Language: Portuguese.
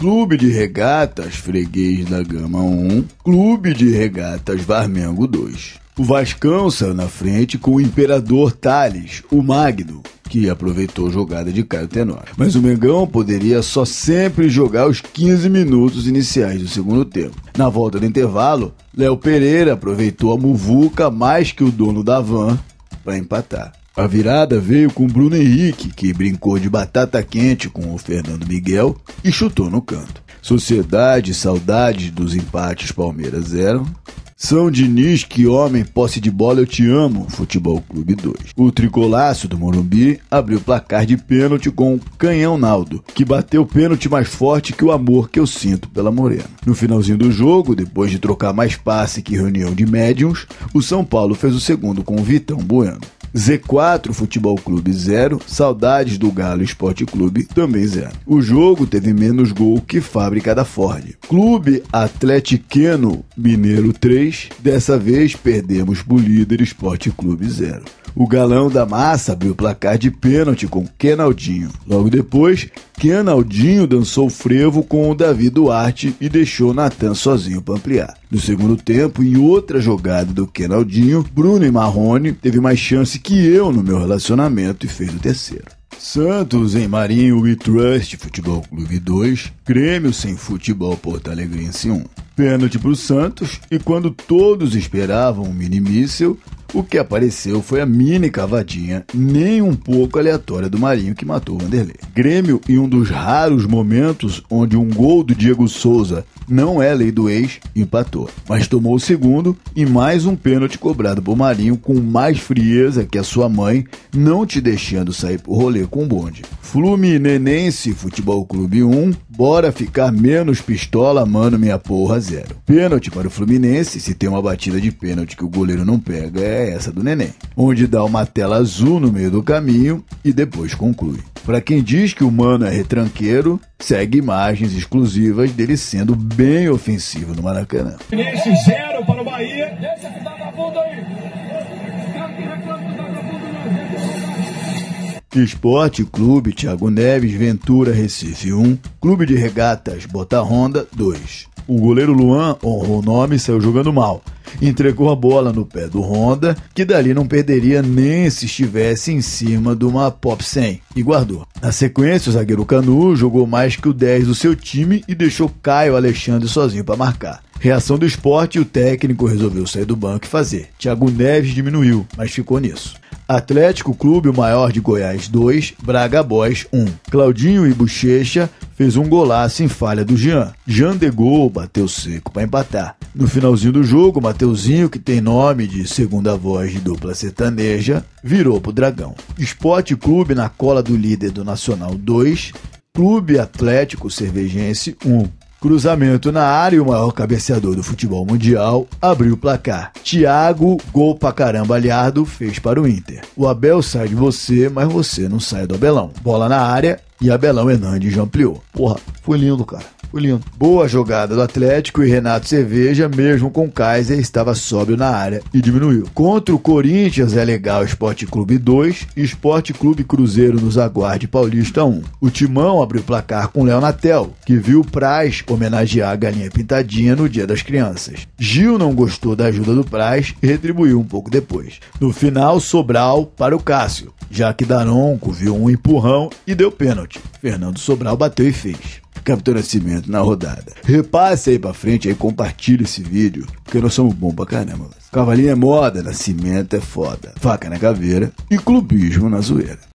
Clube de Regatas Freguês da Gama 1, Clube de Regatas Varmengo 2. O Vascão saiu na frente com o Imperador Tales, o Magno, que aproveitou a jogada de Caio Tenor. Mas o Mengão poderia só sempre jogar os 15 minutos iniciais do segundo tempo. Na volta do intervalo, Léo Pereira aproveitou a muvuca mais que o dono da van para empatar. A virada veio com Bruno Henrique, que brincou de batata quente com o Fernando Miguel e chutou no canto. Sociedade, saudade dos empates Palmeiras 0. São Diniz, que homem, posse de bola, eu te amo, Futebol Clube 2. O tricolaço do Morumbi abriu placar de pênalti com o Canhão Naldo, que bateu pênalti mais forte que o amor que eu sinto pela Morena. No finalzinho do jogo, depois de trocar mais passe que reunião de médiums, o São Paulo fez o segundo com o Vitão Bueno. Z4 Futebol Clube 0, Saudades do Galo Esporte Clube também 0. O jogo teve menos gol que Fábrica da Ford. Clube Atlético Mineiro 3, dessa vez perdemos pro líder Esporte Clube 0. O galão da massa abriu o placar de pênalti com Kenaldinho. Logo depois, Kenaldinho dançou frevo com o Davi Duarte e deixou Natan sozinho para ampliar. No segundo tempo, em outra jogada do Kenaldinho, Bruno e Marrone teve mais chance que eu no meu relacionamento e fez o terceiro. Santos em Marinho e Trust Futebol Clube 2 Grêmio sem futebol porto-alegrense 1. Pênalti para o Santos e quando todos esperavam um mini míssel, o que apareceu foi a mini cavadinha, nem um pouco aleatória do Marinho que matou o Vanderlei. Grêmio em um dos raros momentos onde um gol do Diego Souza não é lei do ex, empatou. Mas tomou o segundo e mais um pênalti cobrado por Marinho com mais frieza que a sua mãe, não te deixando sair pro rolê com o bonde. Fluminense Futebol Clube 1, Bora ficar menos pistola, mano, minha porra, zero. Pênalti para o Fluminense, se tem uma batida de pênalti que o goleiro não pega, é essa do Neném. Onde dá uma tela azul no meio do caminho e depois conclui. Para quem diz que o Mano é retranqueiro, segue imagens exclusivas dele sendo bem ofensivo no Maracanã. Fluminense zero para o Bahia. Deixa que dá na bunda aí. que reclame que dá na bunda, não. Esporte Clube Tiago Neves Ventura Recife 1, Clube de Regatas Bota Honda 2. O goleiro Luan honrou o nome e saiu jogando mal. Entregou a bola no pé do Honda, que dali não perderia nem se estivesse em cima de uma Pop 100, e guardou. Na sequência, o zagueiro Canu jogou mais que o 10 do seu time e deixou Caio Alexandre sozinho para marcar. Reação do esporte e o técnico resolveu sair do banco e fazer. Thiago Neves diminuiu, mas ficou nisso. Atlético Clube, o maior de Goiás 2, Braga Boys 1. Claudinho e Bochecha fez um golaço em falha do Jean. Jean de Gol bateu seco para empatar. No finalzinho do jogo, Mateuzinho, que tem nome de segunda voz de dupla sertaneja, virou pro Dragão. Esporte Clube na cola do líder do Nacional 2, Clube Atlético Cervejense 1. Cruzamento na área e o maior cabeceador do futebol mundial abriu o placar. Thiago, gol pra caramba aliado, fez para o Inter. O Abel sai de você, mas você não sai do Abelão. Bola na área e Abelão Hernandes ampliou. Porra, foi lindo, cara o Lino. Boa jogada do Atlético e Renato Cerveja, mesmo com Kaiser, estava sóbrio na área e diminuiu. Contra o Corinthians é legal Esporte Clube 2 e Esporte Clube Cruzeiro nos aguarde Paulista 1. O Timão abriu o placar com Léo Natel, que viu Praz homenagear a Galinha Pintadinha no Dia das Crianças. Gil não gostou da ajuda do Praz e retribuiu um pouco depois. No final, Sobral para o Cássio, já que Daronco viu um empurrão e deu pênalti. Fernando Sobral bateu e fez. Capitão Nascimento na rodada. Repasse aí pra frente e compartilha esse vídeo, porque nós somos bons pra caramba. Cavalinho é moda, Nascimento né? é foda. Faca na caveira e clubismo na zoeira.